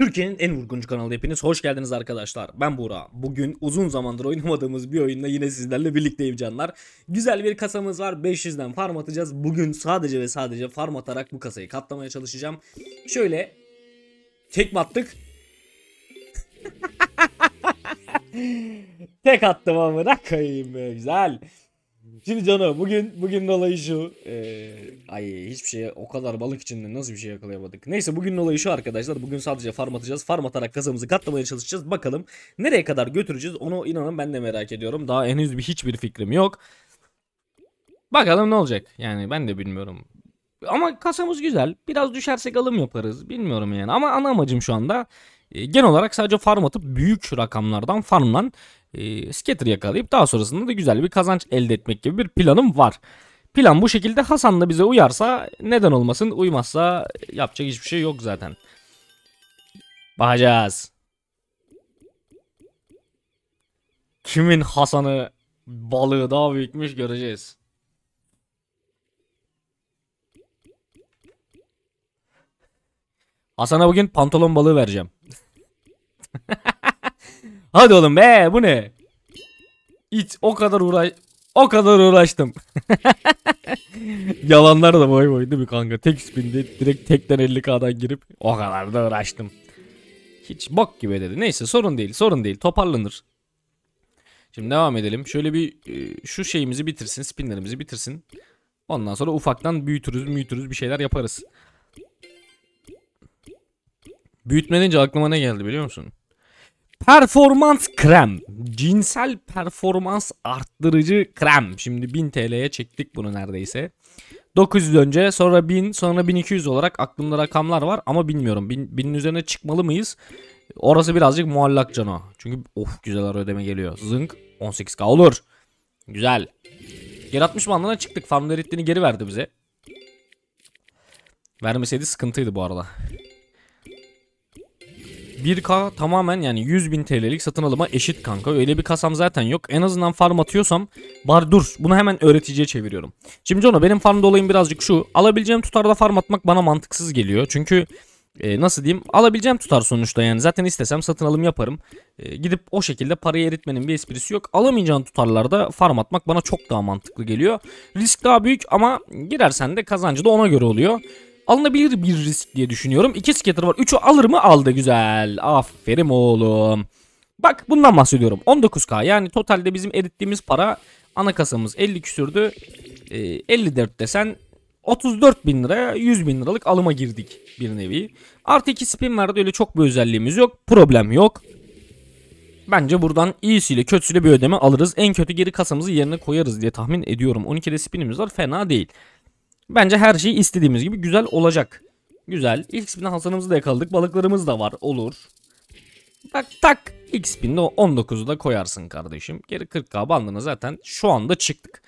Türkiye'nin en vurguncu kanalı hepiniz hoş geldiniz arkadaşlar. Ben Buğra. Bugün uzun zamandır oynamadığımız bir oyunda yine sizlerle birlikteyim canlar. Güzel bir kasamız var. 500'den farm atacağız. Bugün sadece ve sadece farm atarak bu kasayı katlamaya çalışacağım. Şöyle tek battık. tek attım amına koyayım be güzel. Şimdi Cano bugün bugün olayı şu. Ee, ay hiçbir şey o kadar balık içinde nasıl bir şey yakalayamadık. Neyse bugün olayı şu arkadaşlar. Bugün sadece farm atacağız. Farm atarak kasamızı katlamaya çalışacağız. Bakalım nereye kadar götüreceğiz onu inanın ben de merak ediyorum. Daha henüz bir hiçbir fikrim yok. Bakalım ne olacak. Yani ben de bilmiyorum. Ama kasamız güzel. Biraz düşersek alım yaparız. Bilmiyorum yani. Ama ana amacım şu anda ee, genel olarak sadece farm atıp büyük rakamlardan farmlan, e, scatter yakalayıp daha sonrasında da güzel bir kazanç elde etmek gibi bir planım var. Plan bu şekilde Hasan da bize uyarsa neden olmasın uymazsa yapacak hiçbir şey yok zaten. Bakacağız. Kimin Hasan'ı balığı daha büyükmüş göreceğiz. Hasan'a bugün pantolon balığı vereceğim. Hadi oğlum be bu ne? Hiç o kadar uğraş o kadar uğraştım. Yalanlar da boy boy değil mi kanka? Tek spinde direkt tekten 50k'dan girip o kadar da uğraştım. Hiç bok gibi dedi. Neyse sorun değil sorun değil toparlanır. Şimdi devam edelim. Şöyle bir e, şu şeyimizi bitirsin spinlerimizi bitirsin. Ondan sonra ufaktan büyütürüz büyütürüz bir şeyler yaparız. Büyütmenince aklıma ne geldi biliyor musun? Performans krem. Cinsel performans arttırıcı krem. Şimdi 1000 TL'ye çektik bunu neredeyse. 900 önce sonra 1000 sonra 1200 olarak aklımda rakamlar var ama bilmiyorum. 1000, 1000'in üzerine çıkmalı mıyız? Orası birazcık muallak cano. Çünkü of güzel ara ödeme geliyor. Zınk 18k olur. Güzel. Geri 60 bandına çıktık. Farm geri verdi bize. Vermeseydi sıkıntıydı bu arada. 1K tamamen yani 100 bin TL'lik satın alıma eşit kanka. Öyle bir kasam zaten yok. En azından farm atıyorsam bar dur. Bunu hemen öğreticiye çeviriyorum. Şimdi Jono benim farmda olayım birazcık şu. Alabileceğim tutarda farm atmak bana mantıksız geliyor. Çünkü e, nasıl diyeyim alabileceğim tutar sonuçta yani zaten istesem satın alım yaparım. E, gidip o şekilde parayı eritmenin bir esprisi yok. Alamayacağın tutarlarda farm atmak bana çok daha mantıklı geliyor. Risk daha büyük ama girersen de kazancı da ona göre oluyor alınabilir bir risk diye düşünüyorum. İki skater var. Üçü alır mı? Aldı güzel. Aferin oğlum. Bak bundan bahsediyorum. 19k yani totalde bizim erittiğimiz para ana kasamız 50 küsürdü. E, ee, 54 desen 34 bin liraya 100 bin liralık alıma girdik bir nevi. Artı iki spin verdi öyle çok bir özelliğimiz yok. Problem yok. Bence buradan iyisiyle kötüsüyle bir ödeme alırız. En kötü geri kasamızı yerine koyarız diye tahmin ediyorum. 12'de spinimiz var fena değil. Bence her şey istediğimiz gibi güzel olacak. Güzel. İlk spin'de Hasanımızı da yakaladık. Balıklarımız da var. Olur. Tak tak. İlk spin'de 19'u da koyarsın kardeşim. Geri 40k bandına zaten şu anda çıktık.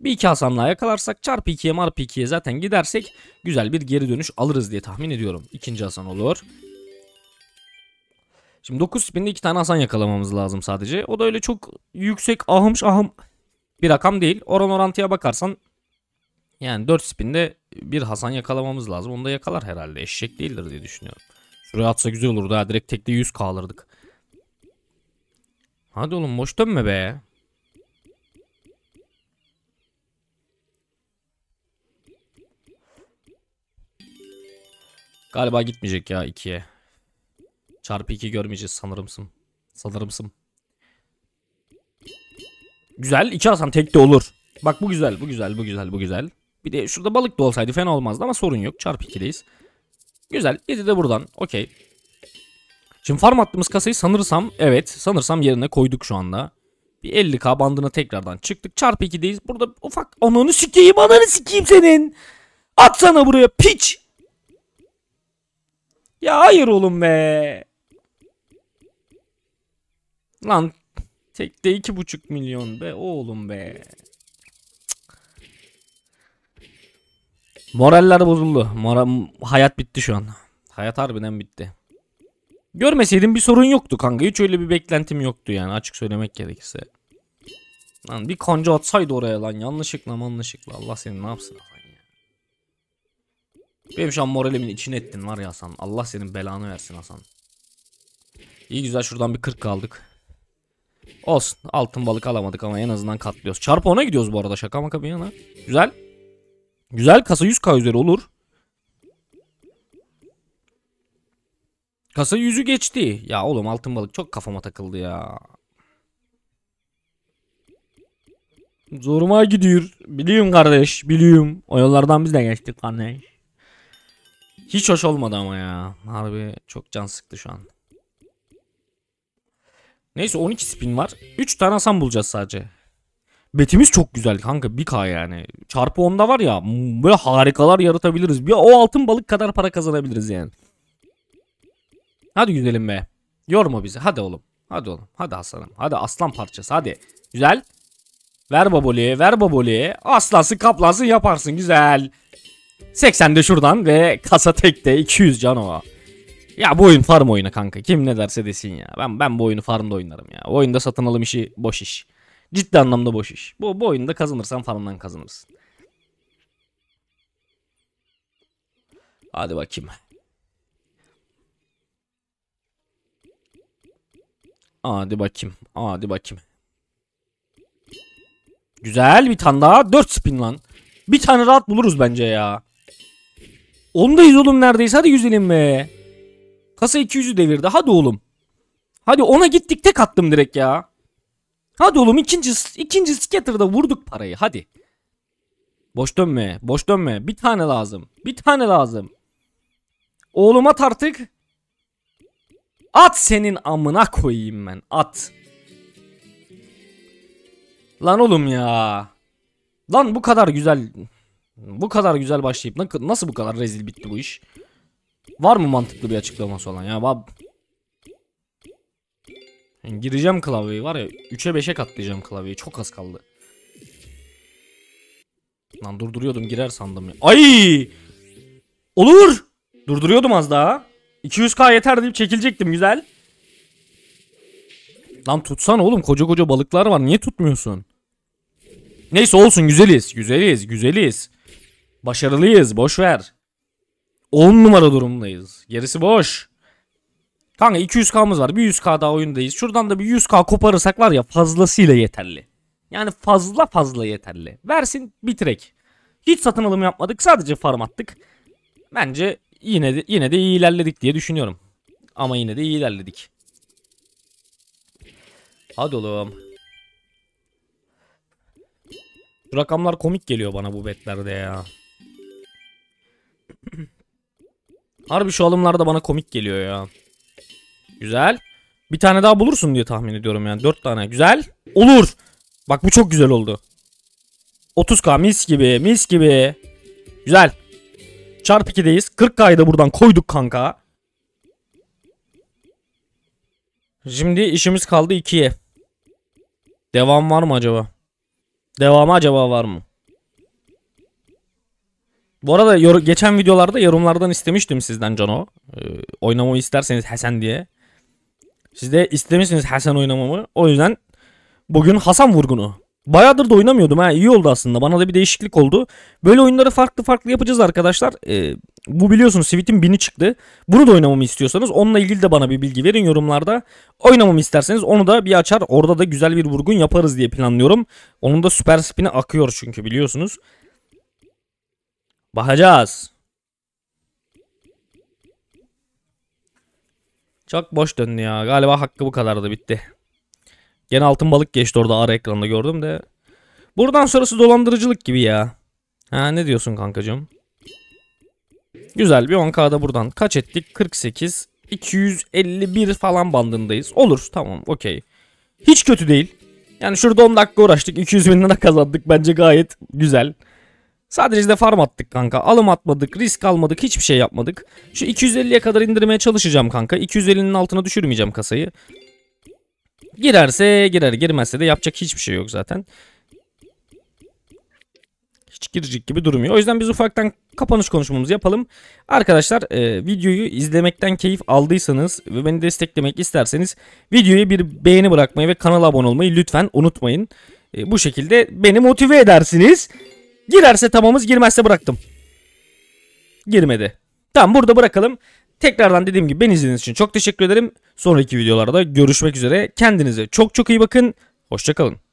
Bir iki Hasan'la yakalarsak çarpı 2'ye marpı 2'ye zaten gidersek güzel bir geri dönüş alırız diye tahmin ediyorum. İkinci hasan olur. Şimdi 9 spinde 2 tane hasan yakalamamız lazım sadece. O da öyle çok yüksek ahım ahım bir rakam değil. Oran orantıya bakarsan yani 4 spinde bir Hasan yakalamamız lazım. Onu da yakalar herhalde. Eşek değildir diye düşünüyorum. Şuraya atsa güzel olurdu ha. Direkt tekte 100 kalırdık. Hadi oğlum boş dönme be. Galiba gitmeyecek ya 2'ye. Çarpı 2 görmeyeceğiz sanırımsın. Sanırımsın. Güzel. 2 Hasan tek olur. Bak bu güzel, bu güzel, bu güzel, bu güzel. Bir de şurada balık da olsaydı fena olmazdı ama sorun yok. çarp 2'deyiz. Güzel. 7 de buradan. Okey. Şimdi farm attığımız kasayı sanırsam evet sanırsam yerine koyduk şu anda. Bir 50k bandına tekrardan çıktık. çarp 2'deyiz. Burada ufak ananı sikeyim ananı sikeyim senin. Atsana buraya piç. Ya hayır oğlum be. Lan tekte 2,5 milyon be oğlum be. Moraller bozuldu. Mora hayat bitti şu an. Hayat harbiden bitti. Görmeseydim bir sorun yoktu kanka. Hiç öyle bir beklentim yoktu yani açık söylemek gerekirse. Lan bir kanca atsaydı oraya lan yanlışlıkla manlışlıkla. Allah seni ne yapsın lan Benim şu an moralimin içine ettin var ya Hasan. Allah senin belanı versin Hasan. İyi güzel şuradan bir 40 kaldık. Olsun altın balık alamadık ama en azından katlıyoruz. Çarpı ona gidiyoruz bu arada şaka maka bir yana. Güzel. Güzel kasa 100k üzeri olur. Kasa 100'ü geçti. Ya oğlum altın balık çok kafama takıldı ya. Zoruma gidiyor. Biliyorum kardeş. Biliyorum. O yollardan biz de geçtik kardeş. Hiç hoş olmadı ama ya. Harbi çok can sıktı şu an. Neyse 12 spin var. 3 tane asan bulacağız sadece. Betimiz çok güzeldi kanka 1K yani. Çarpı 10'da var ya böyle harikalar yaratabiliriz. Bir o altın balık kadar para kazanabiliriz yani. Hadi güzelim be. Yorma bizi. Hadi oğlum. Hadi oğlum. Hadi aslanım. Hadi aslan parçası. Hadi. Güzel. Ver baboliye. Ver baboliye. aslası kaplası yaparsın. Güzel. 80 de şuradan ve kasa tekte 200 can o. Ya bu oyun farm oyunu kanka. Kim ne derse desin ya. Ben ben bu oyunu farmda oynarım ya. O oyunda satın alım işi boş iş. Ciddi anlamda boş iş. Bu, bu oyunda kazanırsan farmdan kazanırsın. Hadi bakayım. Hadi bakayım. Hadi bakayım. Güzel bir tane daha. 4 spin lan. Bir tane rahat buluruz bence ya. Ondayız oğlum neredeyse. Hadi güzelim be. Kasa 200'ü devirdi. Hadi oğlum. Hadi ona gittik tek attım direkt ya. Hadi oğlum ikinci, ikinci scatter'da vurduk parayı hadi. Boş dönme boş dönme bir tane lazım bir tane lazım. Oğluma tartık. At senin amına koyayım ben at. Lan oğlum ya. Lan bu kadar güzel bu kadar güzel başlayıp nasıl bu kadar rezil bitti bu iş? Var mı mantıklı bir açıklaması olan ya? Yani gireceğim klavyeyi var ya 3'e 5'e katlayacağım klavyeyi çok az kaldı. Lan durduruyordum girer sandım ya. Ay! Olur! Durduruyordum az daha. 200k yeter deyip çekilecektim güzel. Lan tutsan oğlum koca koca balıklar var niye tutmuyorsun? Neyse olsun güzeliz güzeliz güzeliz. Başarılıyız boş ver. 10 numara durumdayız. Gerisi boş. Kanka 200k'mız var. Bir 100k daha oyundayız. Şuradan da bir 100k koparırsak var ya fazlasıyla yeterli. Yani fazla fazla yeterli. Versin bitirek. Hiç satın alım yapmadık. Sadece farm attık. Bence yine de, yine de iyi ilerledik diye düşünüyorum. Ama yine de iyi ilerledik. Hadi oğlum. Şu rakamlar komik geliyor bana bu betlerde ya. Harbi şu alımlar da bana komik geliyor ya. Güzel. Bir tane daha bulursun diye tahmin ediyorum yani. Dört tane. Güzel. Olur. Bak bu çok güzel oldu. 30k mis gibi mis gibi. Güzel. Çarp 2'deyiz. 40k'yı da buradan koyduk kanka. Şimdi işimiz kaldı 2'ye. Devam var mı acaba? Devamı acaba var mı? Bu arada geçen videolarda yorumlardan istemiştim sizden Cano. Ee, oynamamı isterseniz Hesen diye. Siz de istemişsiniz Hasan oynamamı. O yüzden bugün Hasan vurgunu. Bayağıdır da oynamıyordum ha iyi oldu aslında bana da bir değişiklik oldu. Böyle oyunları farklı farklı yapacağız arkadaşlar. Ee, bu biliyorsunuz Sweet'in bini çıktı. Bunu da oynamamı istiyorsanız onunla ilgili de bana bir bilgi verin yorumlarda. Oynamamı isterseniz onu da bir açar orada da güzel bir vurgun yaparız diye planlıyorum. Onun da süper spin'i akıyor çünkü biliyorsunuz. Bakacağız. Çok boş döndü ya. Galiba hakkı bu kadardı bitti. Gene altın balık geçti orada ara ekranda gördüm de. Buradan sonrası dolandırıcılık gibi ya. Ha ne diyorsun kankacığım? Güzel bir 10K'da buradan. Kaç ettik? 48, 251 falan bandındayız. Olur tamam okey. Hiç kötü değil. Yani şurada 10 dakika uğraştık. 200 bin lira kazandık. Bence gayet güzel. Sadece de farm attık kanka. Alım atmadık, risk almadık, hiçbir şey yapmadık. Şu 250'ye kadar indirmeye çalışacağım kanka. 250'nin altına düşürmeyeceğim kasayı. Girerse girer, girmezse de yapacak hiçbir şey yok zaten. Hiç girecek gibi durmuyor. O yüzden biz ufaktan kapanış konuşmamızı yapalım. Arkadaşlar e, videoyu izlemekten keyif aldıysanız ve beni desteklemek isterseniz videoya bir beğeni bırakmayı ve kanala abone olmayı lütfen unutmayın. E, bu şekilde beni motive edersiniz. Girerse tamamız girmezse bıraktım. Girmedi. Tamam burada bırakalım. Tekrardan dediğim gibi ben izlediğiniz için çok teşekkür ederim. Sonraki videolarda görüşmek üzere. Kendinize çok çok iyi bakın. Hoşçakalın.